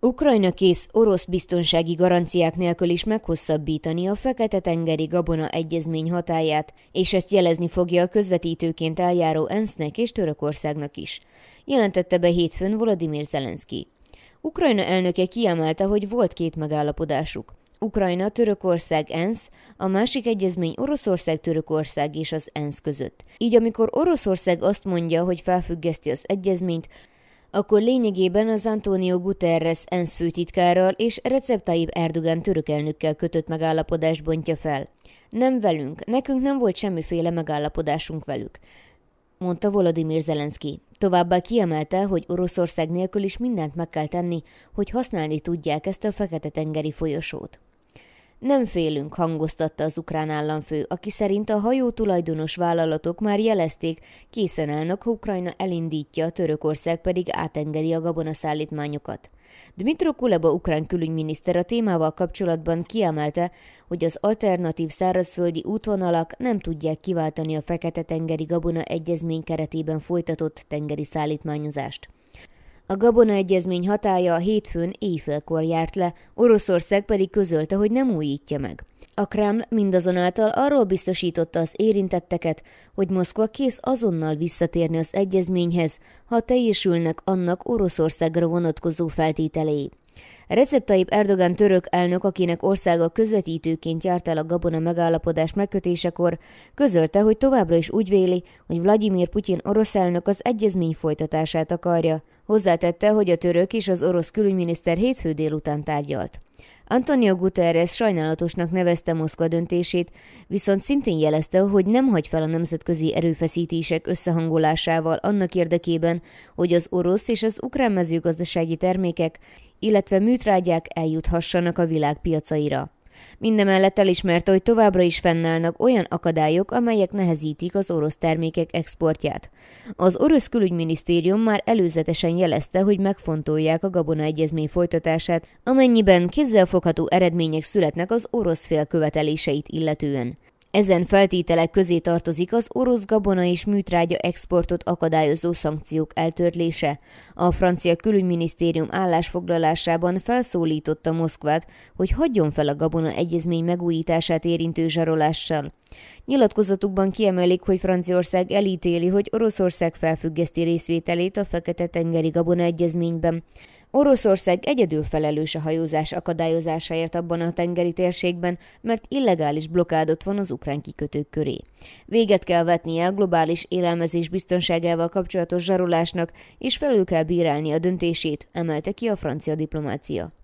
Ukrajna kész orosz biztonsági garanciák nélkül is meghosszabbítani a Fekete-tengeri Gabona Egyezmény hatáját, és ezt jelezni fogja a közvetítőként eljáró ENSZ-nek és Törökországnak is, jelentette be hétfőn Volodymyr Zelenszky. Ukrajna elnöke kiemelte, hogy volt két megállapodásuk. Ukrajna, Törökország, ENSZ, a másik egyezmény Oroszország, Törökország és az ENSZ között. Így amikor Oroszország azt mondja, hogy felfüggeszti az egyezményt, akkor lényegében az Antonio Guterres ENSZ főtitkárral és Recep Tayyip Erdogan török elnökkel kötött megállapodást bontja fel. Nem velünk, nekünk nem volt semmiféle megállapodásunk velük, mondta Volodymyr Zelenszky. Továbbá kiemelte, hogy Oroszország nélkül is mindent meg kell tenni, hogy használni tudják ezt a fekete-tengeri folyosót. Nem félünk, hangoztatta az ukrán államfő, aki szerint a hajó tulajdonos vállalatok már jelezték, készen állnak, ha Ukrajna elindítja, a Törökország pedig átengedi a gabonaszállítmányokat. Dmitro Kuleba ukrán külügyminiszter a témával kapcsolatban kiemelte, hogy az alternatív szárazföldi útvonalak nem tudják kiváltani a Fekete-tengeri Gabona Egyezmény keretében folytatott tengeri szállítmányozást. A Gabona Egyezmény hatája a hétfőn éjfélkor járt le, Oroszország pedig közölte, hogy nem újítja meg. A Kreml mindazonáltal arról biztosította az érintetteket, hogy Moszkva kész azonnal visszatérni az egyezményhez, ha teljesülnek annak Oroszországra vonatkozó feltételei. Recep Tayyip Erdogan török elnök, akinek országa közvetítőként járt el a Gabona megállapodás megkötésekor, közölte, hogy továbbra is úgy véli, hogy Vladimir Putyin orosz elnök az egyezmény folytatását akarja. Hozzátette, hogy a török és az orosz külügyminiszter hétfő délután tárgyalt. Antonio Guterres sajnálatosnak nevezte Moszkva döntését, viszont szintén jelezte, hogy nem hagy fel a nemzetközi erőfeszítések összehangolásával annak érdekében, hogy az orosz és az ukrán mezőgazdasági termékek, illetve műtrágyák eljuthassanak a világ piacaira. Mindemellett elismerte, hogy továbbra is fennállnak olyan akadályok, amelyek nehezítik az orosz termékek exportját. Az orosz külügyminisztérium már előzetesen jelezte, hogy megfontolják a Gabona egyezmény folytatását, amennyiben kézzelfogható eredmények születnek az orosz fél követeléseit illetően. Ezen feltételek közé tartozik az orosz gabona és műtrágya exportot akadályozó szankciók eltörlése. A francia külügyminisztérium állásfoglalásában felszólította Moszkvát, hogy hagyjon fel a gabona egyezmény megújítását érintő zsarolással. Nyilatkozatukban kiemelik, hogy Franciaország elítéli, hogy Oroszország felfüggeszti részvételét a Fekete-tengeri gabona egyezményben. Oroszország egyedül felelős a hajózás akadályozásáért abban a tengeri térségben, mert illegális blokádot van az ukrán kikötők köré. Véget kell vetnie a globális élelmezés biztonságával kapcsolatos zsarolásnak, és felül kell bírálni a döntését, emelte ki a francia diplomácia.